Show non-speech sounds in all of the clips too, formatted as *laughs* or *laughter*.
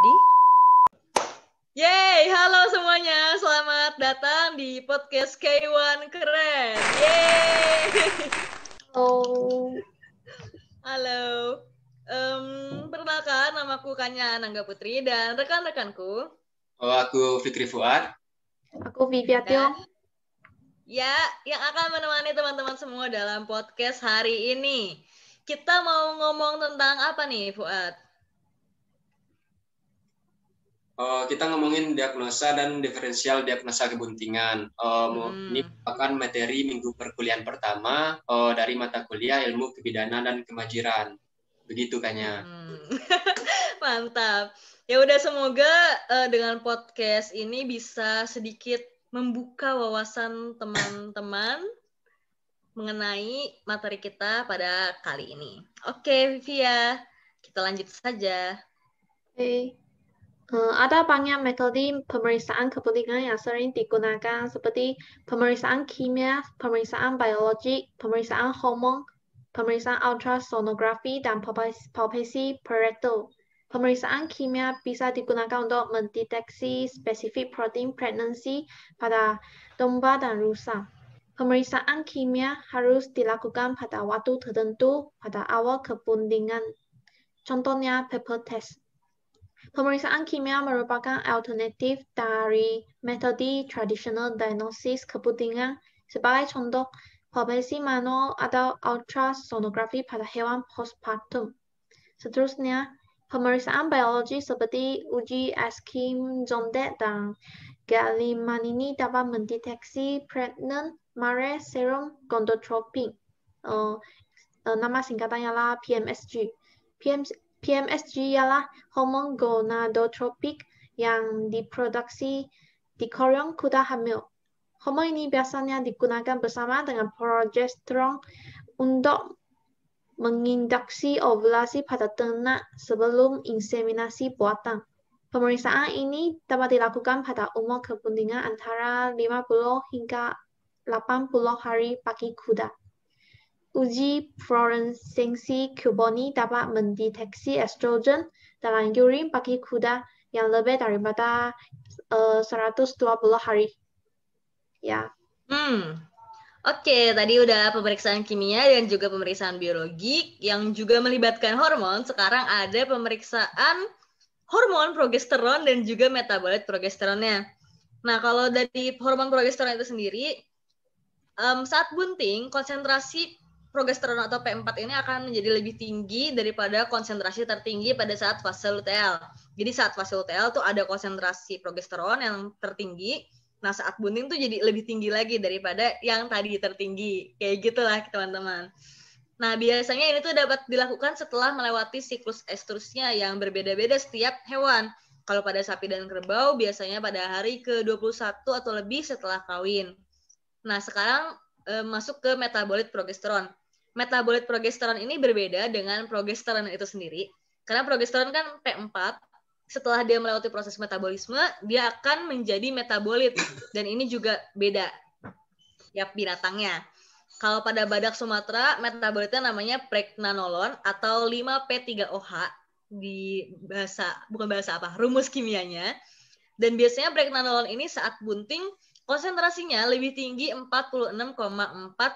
Aldi. Yeay, halo semuanya. Selamat datang di podcast K1 Keren. Yeay. Halo. Halo. Um, perkenalkan, namaku Kanya Nangga Putri dan rekan-rekanku. Oh, aku Fitri Fuad. Aku Vivi Atio. Ya, yang akan menemani teman-teman semua dalam podcast hari ini. Kita mau ngomong tentang apa nih, Fuad? Eh, kita ngomongin diagnosa dan diferensial diagnosa kebuntingan. Uh, hmm. Ini merupakan materi minggu perkuliahan pertama uh, dari mata kuliah ilmu kebidanan dan kemajiran. Begitu kayaknya. Hmm. *laughs* Mantap. Ya udah semoga uh, dengan podcast ini bisa sedikit membuka wawasan teman-teman mengenai materi kita pada kali ini. Oke, Vivia, kita lanjut saja. Oke. Hey. Eh, ada banyak metode pemeriksaan kepentingan yang sering digunakan seperti pemeriksaan kimia, pemeriksaan biologi, pemeriksaan hormon, pemeriksaan ultrasonografi, dan palpasi perektal. Pemeriksaan kimia bisa digunakan untuk mendeteksi spesifik protein pregnancy pada domba dan rusa. Pemeriksaan kimia harus dilakukan pada waktu tertentu pada awal kepentingan. Contohnya paper test. Pemeriksaan kimia merupakan alternatif dari metode tradisional diagnosis keputingan. Sebagai contoh, profesi manual atau ultrasonografi pada hewan postpartum. Seterusnya, pemeriksaan biologi seperti uji eskim zondet dan ini dapat mendeteksi pregnant mare serum gondotropin. Uh, uh, nama singkatannya lah PMSG. PMSG PMSG ialah hormon gonadotropik yang diproduksi di korion kuda hamil. Hormon ini biasanya digunakan bersama dengan progesteron untuk menginduksi ovulasi pada ternak sebelum inseminasi buatan. Pemeriksaan ini dapat dilakukan pada umur kepentingan antara 50 hingga 80 hari pagi kuda. Uji fluoresensi kuboni dapat mendeteksi estrogen dalam urin pakai kuda yang lebih daripada uh, 120 hari. Ya. Yeah. Hmm. Oke, okay, tadi udah pemeriksaan kimia dan juga pemeriksaan biologi yang juga melibatkan hormon. Sekarang ada pemeriksaan hormon progesteron dan juga metabolit progesteronnya. Nah, kalau dari hormon progesteron itu sendiri, um, saat bunting, konsentrasi progesteron atau P4 ini akan menjadi lebih tinggi daripada konsentrasi tertinggi pada saat fase luteal. Jadi saat fase luteal tuh ada konsentrasi progesteron yang tertinggi. Nah, saat bunting tuh jadi lebih tinggi lagi daripada yang tadi tertinggi. Kayak gitulah teman-teman. Nah, biasanya ini tuh dapat dilakukan setelah melewati siklus estrusnya yang berbeda-beda setiap hewan. Kalau pada sapi dan kerbau biasanya pada hari ke-21 atau lebih setelah kawin. Nah, sekarang eh, masuk ke metabolit progesteron metabolit progesteron ini berbeda dengan progesteron itu sendiri. Karena progesteron kan P4, setelah dia melewati proses metabolisme, dia akan menjadi metabolit. Dan ini juga beda ya binatangnya. Kalau pada badak Sumatera, metabolitnya namanya pregnanolon atau 5P3OH di bahasa, bukan bahasa apa, rumus kimianya. Dan biasanya pregnanolon ini saat bunting konsentrasinya lebih tinggi 46,4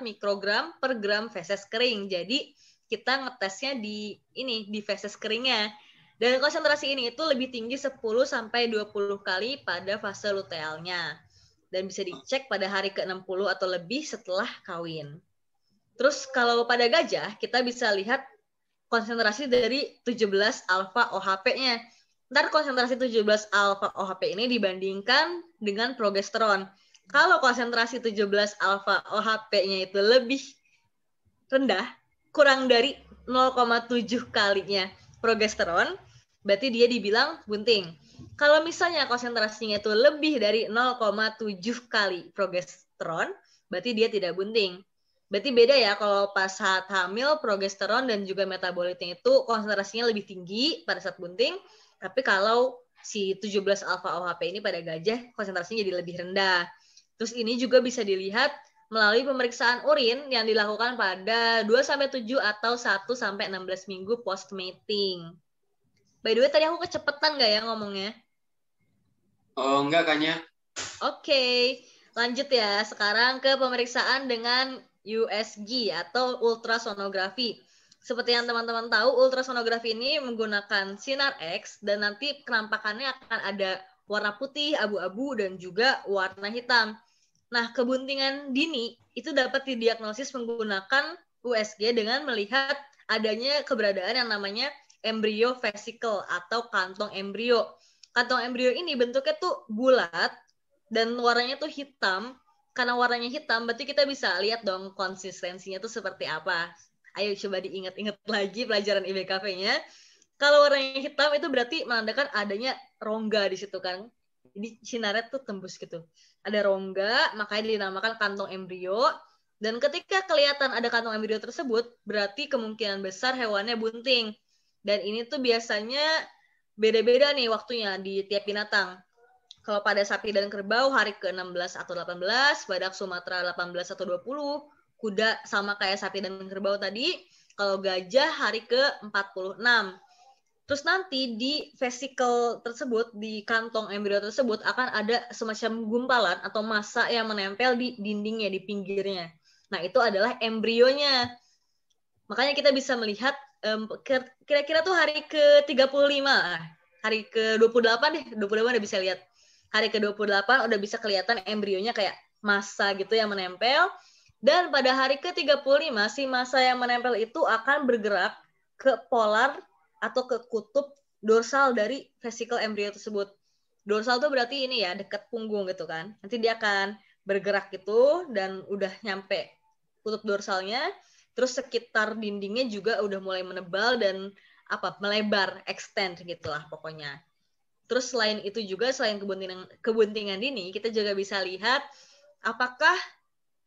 mikrogram per gram feses kering. Jadi kita ngetesnya di ini di feses keringnya. Dan konsentrasi ini itu lebih tinggi 10 sampai 20 kali pada fase lutealnya dan bisa dicek pada hari ke-60 atau lebih setelah kawin. Terus kalau pada gajah kita bisa lihat konsentrasi dari 17 alfa OHP-nya ntar konsentrasi 17 alfa OHP ini dibandingkan dengan progesteron. Kalau konsentrasi 17 alfa OHP-nya itu lebih rendah, kurang dari 0,7 kalinya progesteron, berarti dia dibilang bunting. Kalau misalnya konsentrasinya itu lebih dari 0,7 kali progesteron, berarti dia tidak bunting. Berarti beda ya kalau pas saat hamil progesteron dan juga metabolitnya itu konsentrasinya lebih tinggi pada saat bunting, tapi kalau si 17 alfa OHP ini pada gajah konsentrasinya jadi lebih rendah. Terus ini juga bisa dilihat melalui pemeriksaan urin yang dilakukan pada 2 sampai 7 atau 1 sampai 16 minggu post mating. By the way, tadi aku kecepetan nggak ya ngomongnya? Oh, enggak kayaknya. Oke, okay. lanjut ya. Sekarang ke pemeriksaan dengan USG atau ultrasonografi seperti yang teman-teman tahu, ultrasonografi ini menggunakan sinar X dan nanti penampakannya akan ada warna putih, abu-abu, dan juga warna hitam. Nah, kebuntingan dini itu dapat didiagnosis menggunakan USG dengan melihat adanya keberadaan yang namanya embrio vesicle atau kantong embrio. Kantong embrio ini bentuknya tuh bulat dan warnanya tuh hitam. Karena warnanya hitam, berarti kita bisa lihat dong konsistensinya tuh seperti apa Ayo coba diingat-ingat lagi pelajaran IBKV-nya. Kalau warnanya hitam itu berarti menandakan adanya rongga di situ kan. Jadi sinarnya tuh tembus gitu. Ada rongga, makanya dinamakan kantong embrio. Dan ketika kelihatan ada kantong embrio tersebut, berarti kemungkinan besar hewannya bunting. Dan ini tuh biasanya beda-beda nih waktunya di tiap binatang. Kalau pada sapi dan kerbau hari ke-16 atau 18, badak Sumatera 18 atau 20, kuda sama kayak sapi dan kerbau tadi, kalau gajah hari ke-46. Terus nanti di vesikel tersebut, di kantong embrio tersebut akan ada semacam gumpalan atau masa yang menempel di dindingnya, di pinggirnya. Nah, itu adalah embrionya. Makanya kita bisa melihat kira-kira um, tuh hari ke-35, ah, hari ke-28 deh, 28 udah bisa lihat. Hari ke-28 udah bisa kelihatan embrionya kayak masa gitu yang menempel dan pada hari ke-35, si masa yang menempel itu akan bergerak ke polar atau ke kutub dorsal dari vesikel embrio tersebut. Dorsal itu berarti ini ya, dekat punggung gitu kan. Nanti dia akan bergerak gitu dan udah nyampe kutub dorsalnya. Terus sekitar dindingnya juga udah mulai menebal dan apa melebar, extend gitu lah pokoknya. Terus selain itu juga selain kebuntingan kebuntingan dini, kita juga bisa lihat apakah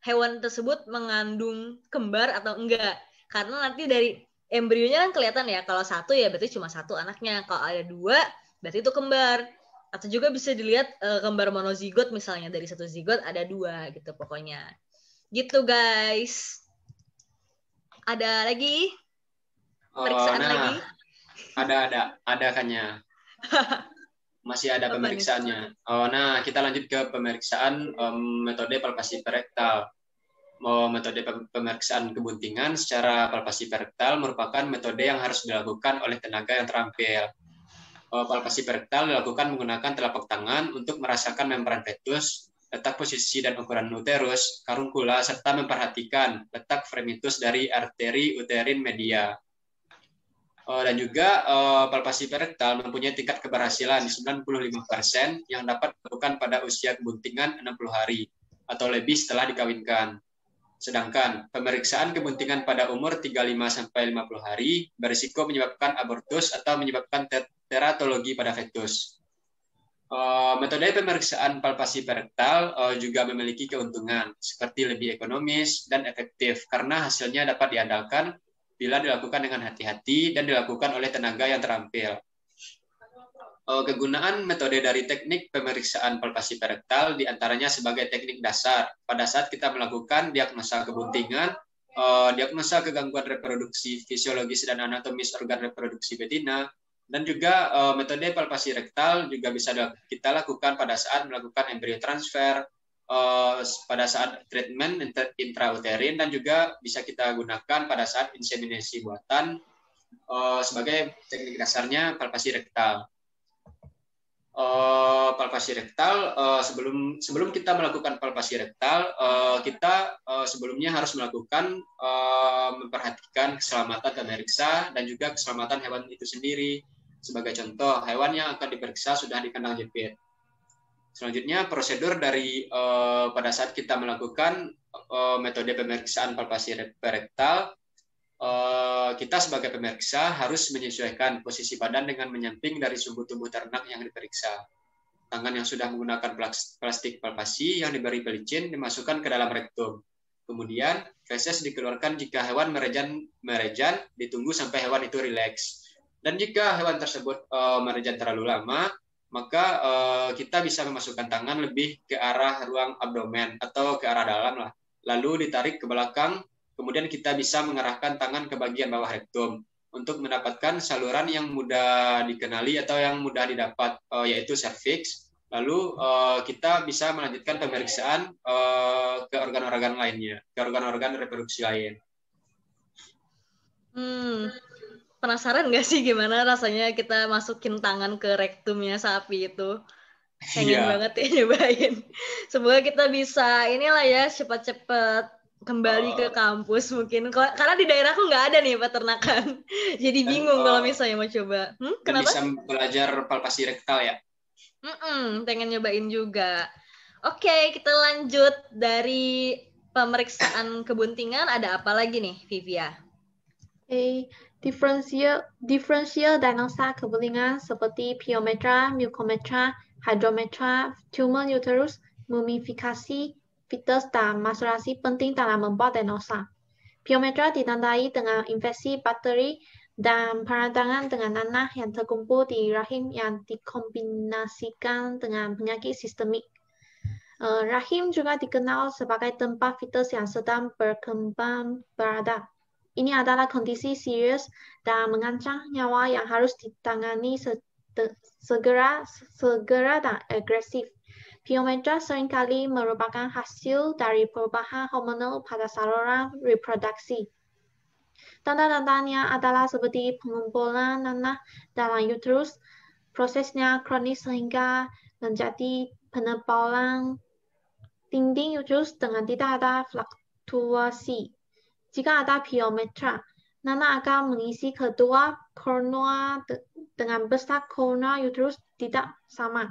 hewan tersebut mengandung kembar atau enggak. Karena nanti dari embrionya kan kelihatan ya, kalau satu ya berarti cuma satu anaknya, kalau ada dua berarti itu kembar. Atau juga bisa dilihat uh, kembar monozigot misalnya dari satu zigot ada dua gitu pokoknya. Gitu guys. Ada lagi? Eh, pemeriksaan oh, nah, lagi? Ada ada ada ya. *laughs* masih ada pemeriksaannya. Oh, nah, kita lanjut ke pemeriksaan um, metode palpasi perektal metode pemeriksaan kebuntingan secara palpasi periktal merupakan metode yang harus dilakukan oleh tenaga yang terampil. Palpasi periktal dilakukan menggunakan telapak tangan untuk merasakan membran fetus, letak posisi dan ukuran uterus, karungkula, serta memperhatikan letak fremitus dari arteri uterin media. Eh, dan juga eh, palpasi perektal mempunyai tingkat keberhasilan 95% yang dapat dilakukan pada usia kebuntingan 60 hari atau lebih setelah dikawinkan. Sedangkan pemeriksaan kebuntingan pada umur 35-50 hari berisiko menyebabkan abortus atau menyebabkan teratologi pada fetus. Eh, metode pemeriksaan palpasi perektal eh, juga memiliki keuntungan, seperti lebih ekonomis dan efektif karena hasilnya dapat diandalkan bila dilakukan dengan hati-hati dan dilakukan oleh tenaga yang terampil. Eh, kegunaan metode dari teknik pemeriksaan palpasi perektal diantaranya sebagai teknik dasar pada saat kita melakukan diagnosa kebuntingan, eh, diagnosa kegangguan reproduksi fisiologis dan anatomis organ reproduksi betina, dan juga eh, metode palpasi rektal juga bisa kita lakukan pada saat melakukan embrio transfer, pada saat treatment intrauterin, dan juga bisa kita gunakan pada saat inseminasi buatan sebagai teknik dasarnya palpasi rektal. Eh, palpasi rektal eh, sebelum sebelum kita melakukan palpasi rektal eh, kita sebelumnya harus melakukan memperhatikan keselamatan pemeriksa dan juga keselamatan hewan itu sendiri. Sebagai contoh, hewan yang akan diperiksa sudah di kandang jepit. Selanjutnya prosedur dari pada saat kita melakukan metode pemeriksaan palpasi rektal Eh, kita sebagai pemeriksa harus menyesuaikan posisi badan dengan menyamping dari sumbu tubuh ternak yang diperiksa. Tangan yang sudah menggunakan plastik palpasi yang diberi pelicin dimasukkan ke dalam rektum. Kemudian, feses dikeluarkan jika hewan merejan, merejan ditunggu sampai hewan itu rileks. Dan jika hewan tersebut e, merejan terlalu lama, maka e, kita bisa memasukkan tangan lebih ke arah ruang abdomen atau ke arah dalam lah. Lalu ditarik ke belakang Kemudian kita bisa mengerahkan tangan ke bagian bawah rektum untuk mendapatkan saluran yang mudah dikenali atau yang mudah didapat eh, yaitu cervix. Lalu eh, kita bisa melanjutkan pemeriksaan eh, ke organ-organ lainnya, ke organ-organ reproduksi lain. Hmm, penasaran nggak sih gimana rasanya kita masukin tangan ke rektumnya sapi itu? Pengen yeah. banget ya *laughs* nyobain. Semoga kita bisa inilah ya cepat-cepat kembali ke oh. kampus mungkin karena di daerahku nggak ada nih peternakan *laughs* jadi bingung kalau misalnya mau coba hmm, kenapa bisa belajar palpasi rektal ya Mm-mm, pengen nyobain juga oke okay, kita lanjut dari pemeriksaan kebuntingan ada apa lagi nih Vivia Oke, diferensial diferensial diagnosa kebuntingan seperti piometra, mukometra, hidrometra, tumor uterus, mumifikasi, dan maserasi penting dalam membuat dinosaur. Biometra ditandai dengan infeksi bakteri dan peradangan dengan nanah yang terkumpul di rahim yang dikombinasikan dengan penyakit sistemik. Eh, rahim juga dikenal sebagai tempat fetus yang sedang berkembang berada. Ini adalah kondisi serius dan mengancam nyawa yang harus ditangani segera, segera dan agresif. Piometra seringkali merupakan hasil dari perubahan hormonal pada saluran reproduksi. Tanda-tandanya adalah seperti pengumpulan nanah dalam uterus, prosesnya kronis sehingga menjadi penebalan dinding uterus dengan tidak ada fluktuasi. Jika ada piometra, nanah akan mengisi kedua kornea dengan besar kornea uterus tidak sama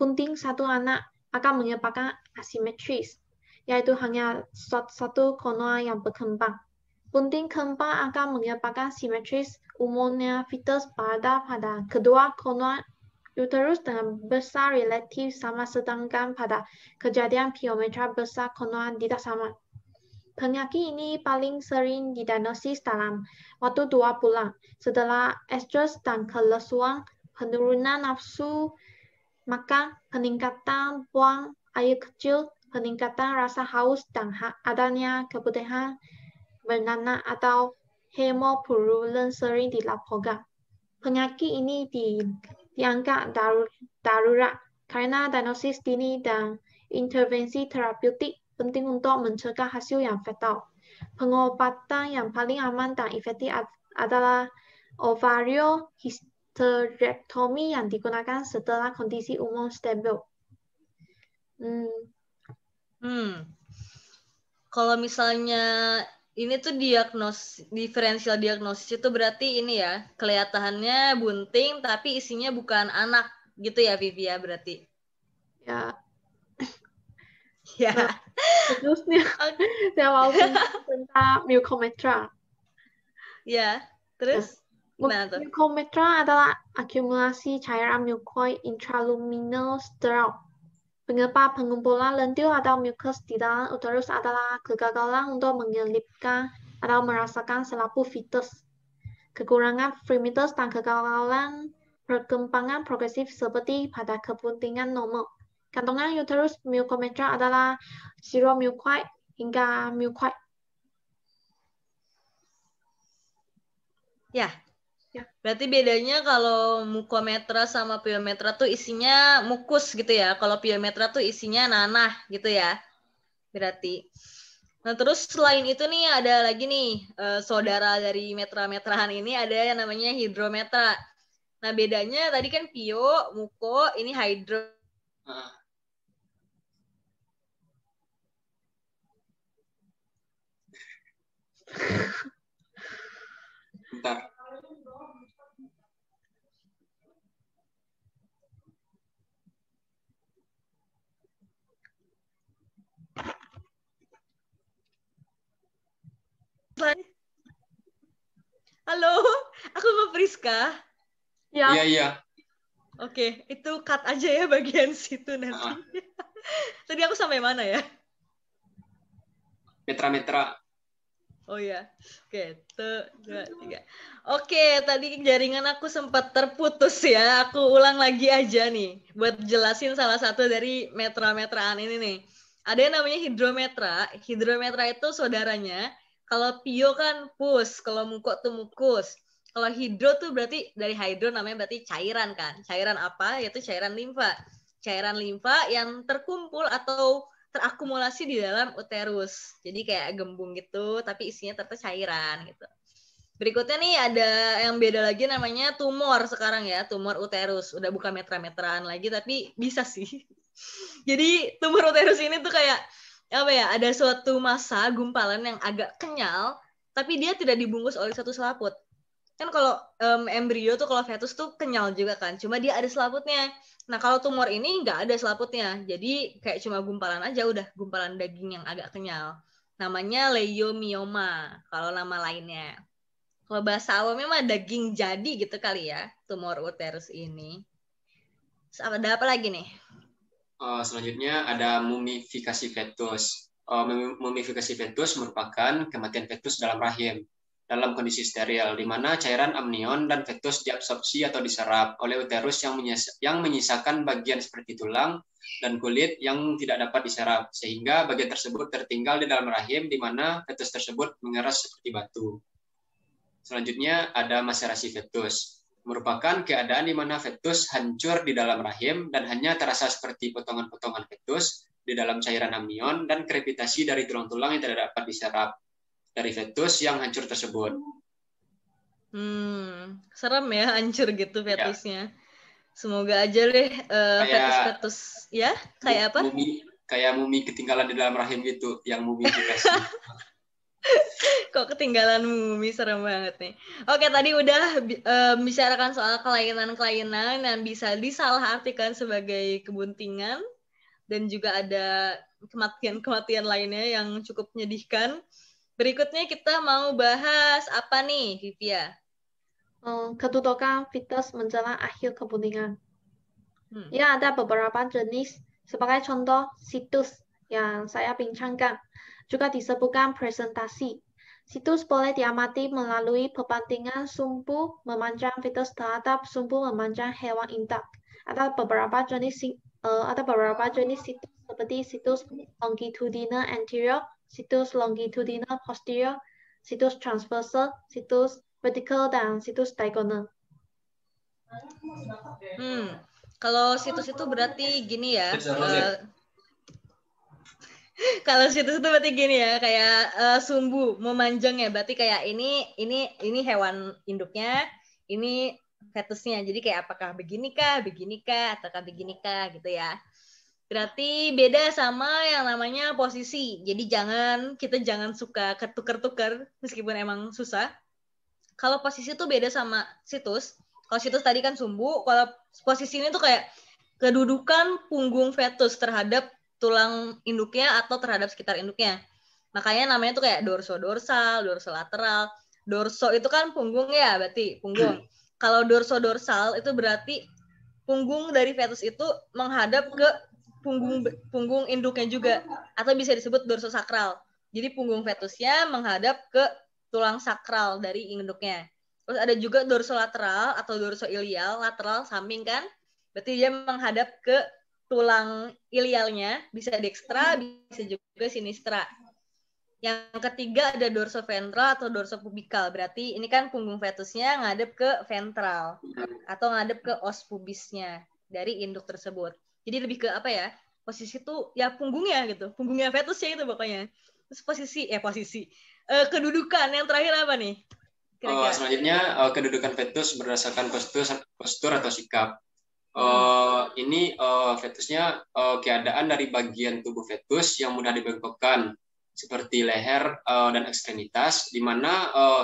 penting satu anak akan menyebabkan asimetris, yaitu hanya satu konoa yang berkembang. Punting kembang akan menyebabkan simetris umumnya fetus pada pada kedua konoa uterus dengan besar relatif sama sedangkan pada kejadian piometra besar konoa tidak sama. Penyakit ini paling sering didiagnosis dalam waktu dua bulan setelah estrus dan kelesuan penurunan nafsu maka peningkatan buang air kecil, peningkatan rasa haus dan adanya kebutuhan bernana atau hemopurulen sering dilaporkan. Penyakit ini dianggap darurat karena diagnosis dini dan intervensi terapeutik penting untuk mencegah hasil yang fatal. Pengobatan yang paling aman dan efektif adalah ovario hysterectomy yang digunakan setelah kondisi umum stabil. Hmm. Hmm. Kalau misalnya ini tuh diagnosis diferensial diagnosis itu berarti ini ya kelihatannya bunting tapi isinya bukan anak gitu ya Vivia ya, berarti. Ya. ya. Nah, terusnya *laughs* saya mau tentang mucometra. Ya, terus. Ya Mukometra adalah akumulasi cairan mukoid intraluminal stroke. Penyebab pengumpulan lendir atau mukus di dalam uterus adalah kegagalan untuk mengelipkan atau merasakan selaput fetus. Kekurangan primitus dan kegagalan perkembangan progresif seperti pada kepentingan normal. Kandungan uterus mukometra adalah zero mukoid hingga mukoid. Ya, Ya. Berarti bedanya kalau mukometra sama piometra tuh isinya mukus gitu ya. Kalau piometra tuh isinya nanah gitu ya. Berarti. Nah terus selain itu nih ada lagi nih eh, saudara dari metra-metrahan ini ada yang namanya hidrometra. Nah bedanya tadi kan pio, muko, ini hidro. Uh. *laughs* Bentar Halo, aku mau Priska. Ya. Iya, iya. Oke, itu cut aja ya bagian situ nanti. Uh. *laughs* Tadi aku sampai mana ya? Metra-metra. Oh ya, oke, itu dua, tiga. Oke, tadi jaringan aku sempat terputus ya. Aku ulang lagi aja nih, buat jelasin salah satu dari metra-metraan ini nih. Ada yang namanya hidrometra. Hidrometra itu saudaranya kalau pio kan pus, kalau muko tuh mukus. Kalau hidro tuh berarti dari hidro namanya berarti cairan kan. Cairan apa? Yaitu cairan limfa. Cairan limfa yang terkumpul atau terakumulasi di dalam uterus. Jadi kayak gembung gitu, tapi isinya tetap cairan gitu. Berikutnya nih ada yang beda lagi namanya tumor sekarang ya, tumor uterus. Udah bukan metra-metraan lagi tapi bisa sih. *laughs* Jadi tumor uterus ini tuh kayak apa ya ada suatu masa gumpalan yang agak kenyal tapi dia tidak dibungkus oleh satu selaput kan kalau um, embrio tuh kalau fetus tuh kenyal juga kan cuma dia ada selaputnya nah kalau tumor ini nggak ada selaputnya jadi kayak cuma gumpalan aja udah gumpalan daging yang agak kenyal namanya leiomioma kalau nama lainnya kalau bahasa awamnya mah daging jadi gitu kali ya tumor uterus ini Terus ada apa lagi nih uh, selanjutnya ada mumifikasi fetus. Uh, mumifikasi fetus merupakan kematian fetus dalam rahim dalam kondisi steril, di mana cairan amnion dan fetus diabsorpsi atau diserap oleh uterus yang, menyis yang menyisakan bagian seperti tulang dan kulit yang tidak dapat diserap, sehingga bagian tersebut tertinggal di dalam rahim, di mana fetus tersebut mengeras seperti batu. Selanjutnya ada maserasi fetus merupakan keadaan di mana fetus hancur di dalam rahim dan hanya terasa seperti potongan-potongan fetus di dalam cairan amnion dan krepitasi dari tulang-tulang yang tidak dapat diserap dari fetus yang hancur tersebut. Hmm, serem ya hancur gitu ya. fetusnya. Ya. Semoga aja deh fetus fetus uh, ya kayak apa? Mumi, kayak mumi ketinggalan di dalam rahim gitu yang mumi. *laughs* Kok ketinggalan Mumi serem banget nih. Oke, tadi udah uh, eh, bicarakan soal kelainan-kelainan yang bisa disalahartikan sebagai kebuntingan dan juga ada kematian-kematian lainnya yang cukup menyedihkan. Berikutnya kita mau bahas apa nih, Vivia? Oh, Ketutokan fetus menjelang akhir kebuntingan. Hmm. Ya, ada beberapa jenis. Sebagai contoh, situs yang saya bincangkan juga disebutkan presentasi. Situs boleh diamati melalui perbandingan sumbu memanjang fitur terhadap sumbu memanjang hewan intak. atau beberapa jenis uh, eh, ada beberapa jenis situs seperti situs longitudinal anterior, situs longitudinal posterior, situs transversal, situs vertical, dan situs diagonal. Hmm, kalau situs itu berarti gini ya, ya? Eh, kalau situs itu berarti gini ya kayak uh, sumbu memanjang ya berarti kayak ini ini ini hewan induknya ini fetusnya jadi kayak apakah begini kah begini kah ataukah begini kah gitu ya berarti beda sama yang namanya posisi jadi jangan kita jangan suka ketuker-tuker meskipun emang susah kalau posisi itu beda sama situs kalau situs tadi kan sumbu kalau posisi ini tuh kayak kedudukan punggung fetus terhadap tulang induknya atau terhadap sekitar induknya. Makanya namanya tuh kayak dorso dorsal, dorso lateral. Dorso itu kan punggung ya, berarti punggung. *clears throat* Kalau dorso dorsal itu berarti punggung dari fetus itu menghadap ke punggung punggung induknya juga atau bisa disebut dorso sakral. Jadi punggung fetusnya menghadap ke tulang sakral dari induknya. Terus ada juga dorso lateral atau dorso ilial, lateral samping kan? Berarti dia menghadap ke tulang ilialnya, bisa dextra, hmm. bisa juga sinistra. Yang ketiga ada ventral atau dorsopubikal. Berarti ini kan punggung fetusnya ngadep ke ventral atau ngadep ke os pubisnya dari induk tersebut. Jadi lebih ke apa ya? Posisi tuh ya punggungnya gitu. Punggungnya fetusnya itu pokoknya. Terus posisi ya posisi eh, kedudukan yang terakhir apa nih? Kira -kira. Oh, selanjutnya eh, kedudukan fetus berdasarkan postur, postur atau sikap uh, ini uh, fetusnya uh, keadaan dari bagian tubuh fetus yang mudah dibengkokkan seperti leher uh, dan ekstremitas, di mana uh,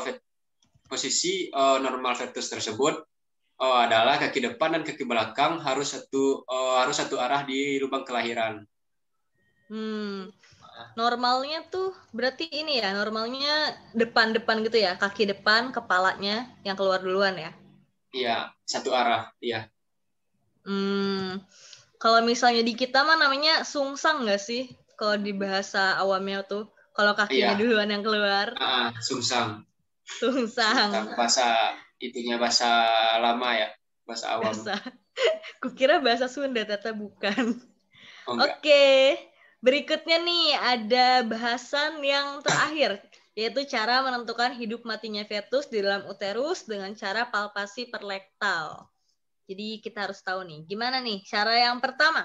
posisi uh, normal fetus tersebut uh, adalah kaki depan dan kaki belakang harus satu uh, harus satu arah di lubang kelahiran. Hmm. Nah. Normalnya tuh berarti ini ya, normalnya depan-depan gitu ya, kaki depan, kepalanya yang keluar duluan ya? Iya, satu arah, iya. Hmm, kalau misalnya di kita mah namanya sungsang nggak sih? Kalau di bahasa awamnya tuh, kalau kakinya iya. duluan yang keluar. Uh, sungsang. Sungsang. sungsang. Bahasa itunya bahasa lama ya, bahasa awam. Bahasa. *laughs* Kukira bahasa Sunda, tetap bukan. Oh, Oke, berikutnya nih ada bahasan yang terakhir yaitu cara menentukan hidup matinya fetus di dalam uterus dengan cara palpasi perlektal. Jadi kita harus tahu nih, gimana nih cara yang pertama?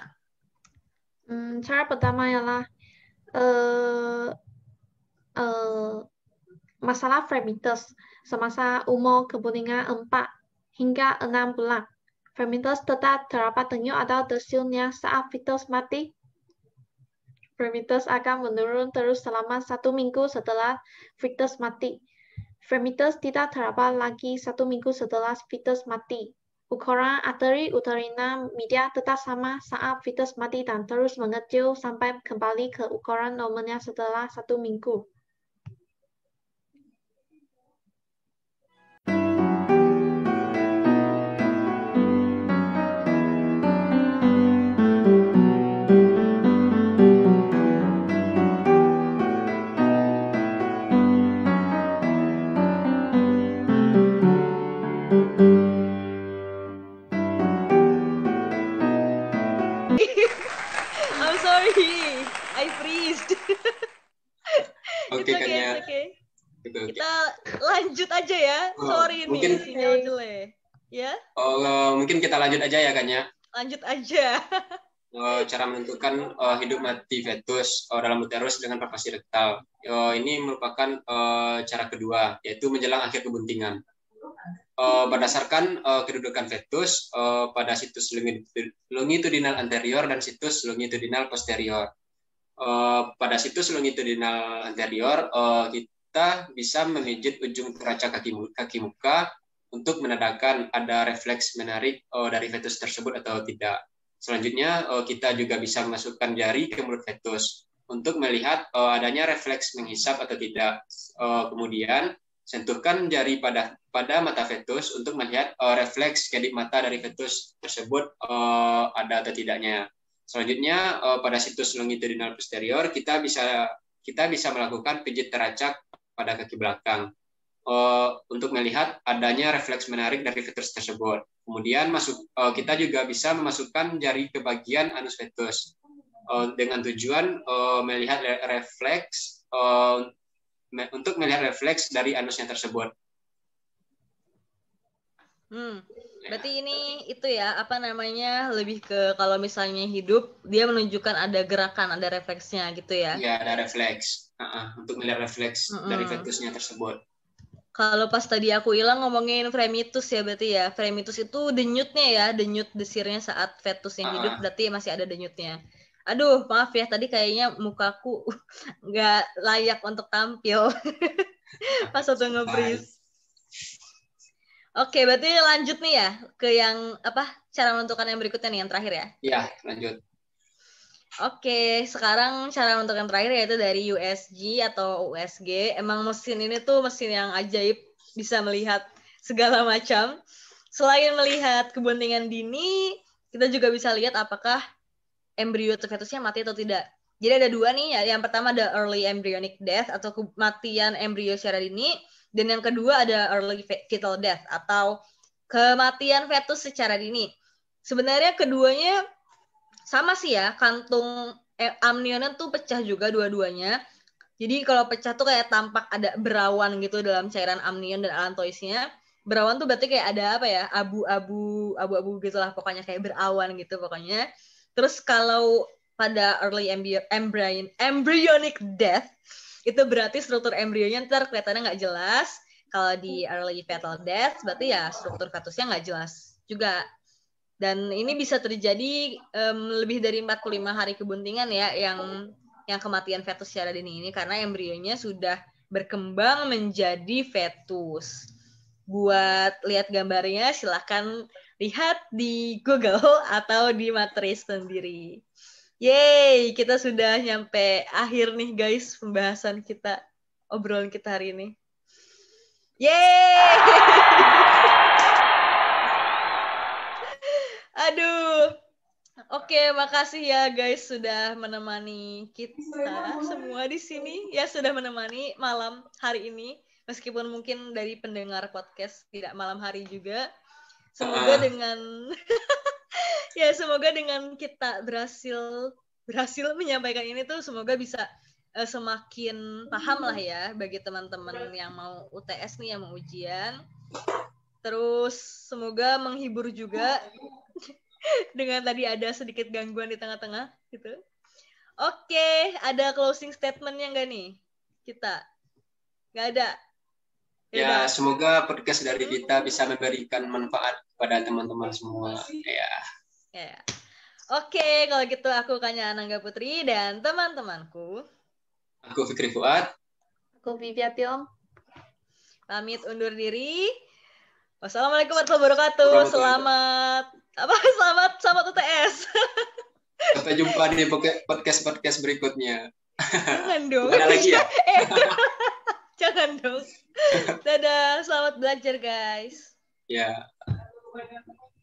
Hmm, cara pertama ialah uh, uh, masalah fermenters semasa umur kebuningan 4 hingga 6 bulan. Fermenters tetap terdapat denyut atau desilnya saat fetus mati. Fermenters akan menurun terus selama satu minggu setelah fetus mati. Fermenters tidak terdapat lagi satu minggu setelah fetus mati. Ukuran arteri uterina media tetap sama saat fetus mati dan terus mengecil sampai kembali ke ukuran normalnya setelah satu minggu. lanjut aja ya. Oh, Sorry ini mungkin, sinyal jelek. Ya? Oh, mungkin kita lanjut aja ya kan ya. Lanjut aja. *laughs* oh, cara menentukan oh, hidup mati fetus oh, dalam uterus dengan palpasi rektal. Oh, ini merupakan oh, cara kedua yaitu menjelang akhir kebuntingan. Uh, berdasarkan uh, kedudukan fetus uh, pada situs longitudinal anterior dan situs longitudinal posterior. Uh, pada situs longitudinal anterior uh, kita kita bisa memijit ujung teraca kaki, kaki muka untuk menandakan ada refleks menarik uh, dari fetus tersebut atau tidak. Selanjutnya, uh, kita juga bisa memasukkan jari ke mulut fetus untuk melihat uh, adanya refleks menghisap atau tidak. Uh, kemudian, sentuhkan jari pada pada mata fetus untuk melihat uh, refleks kedip mata dari fetus tersebut uh, ada atau tidaknya. Selanjutnya, uh, pada situs longitudinal posterior, kita bisa kita bisa melakukan pijit teracak pada kaki belakang uh, untuk melihat adanya refleks menarik dari fetus tersebut. Kemudian masuk uh, kita juga bisa memasukkan jari ke bagian anus fetus uh, dengan tujuan uh, melihat refleks uh, me untuk melihat refleks dari anusnya tersebut. Hmm. Berarti ini itu ya apa namanya lebih ke kalau misalnya hidup dia menunjukkan ada gerakan, ada refleksnya gitu ya? Iya ada refleks uh-uh, untuk melihat refleks mm-hmm. dari fetusnya tersebut. Kalau pas tadi aku hilang ngomongin fremitus ya berarti ya fremitus itu denyutnya ya denyut desirnya saat fetus yang uh-uh. hidup berarti masih ada denyutnya. Aduh maaf ya tadi kayaknya mukaku *laughs* nggak layak untuk tampil *laughs* pas waktu nge-freeze. Oke, berarti lanjut nih ya ke yang apa cara menentukan yang berikutnya nih yang terakhir ya? Iya, lanjut. Oke, sekarang cara menentukan yang terakhir yaitu dari USG atau USG. Emang mesin ini tuh mesin yang ajaib bisa melihat segala macam. Selain melihat kebuntingan dini, kita juga bisa lihat apakah embrio atau fetusnya mati atau tidak. Jadi ada dua nih, ya. yang pertama ada early embryonic death atau kematian embrio secara dini, dan yang kedua ada early fetal death atau kematian fetus secara dini. Sebenarnya keduanya sama sih ya, kantung eh, amnionnya tuh pecah juga dua-duanya. Jadi kalau pecah tuh kayak tampak ada berawan gitu dalam cairan amnion dan alantoisnya. Berawan tuh berarti kayak ada apa ya, abu-abu, abu-abu gitulah pokoknya kayak berawan gitu pokoknya. Terus kalau pada early embryo, embryonic death itu berarti struktur embrionya ntar kelihatannya nggak jelas kalau di hmm. early fetal death berarti ya struktur fetusnya nggak jelas juga dan ini bisa terjadi um, lebih dari 45 hari kebuntingan ya yang yang kematian fetus secara dini ini karena embrionya sudah berkembang menjadi fetus. Buat lihat gambarnya silahkan lihat di Google *laughs* atau di materi sendiri. Yeay, kita sudah nyampe akhir nih guys pembahasan kita, obrolan kita hari ini. Yeay! *laughs* Aduh. Oke, makasih ya guys sudah menemani kita semua di sini. Ya sudah menemani malam hari ini meskipun mungkin dari pendengar podcast tidak malam hari juga. Semoga ah. dengan *laughs* *laughs* ya semoga dengan kita berhasil berhasil menyampaikan ini tuh semoga bisa uh, semakin paham lah ya bagi teman-teman yang mau UTS nih yang mau ujian. Terus semoga menghibur juga *laughs* dengan tadi ada sedikit gangguan di tengah-tengah gitu. Oke, ada closing statementnya nggak nih kita? Nggak ada. Ya, semoga podcast dari kita bisa memberikan manfaat kepada teman-teman semua. Ya. ya. Oke, kalau gitu aku Kanya Anangga Putri dan teman-temanku. Aku Fikri Fuad. Aku Vivia Tiong. Pamit undur diri. Wassalamualaikum warahmatullahi wabarakatuh. Selamat apa? *laughs* Selamat selamat UTS. *laughs* Sampai jumpa di podcast-podcast berikutnya. Jangan dong. Ada lagi ya? *laughs* Eh. Jangan dong. *laughs* Dadah, selamat belajar guys. Ya. Yeah.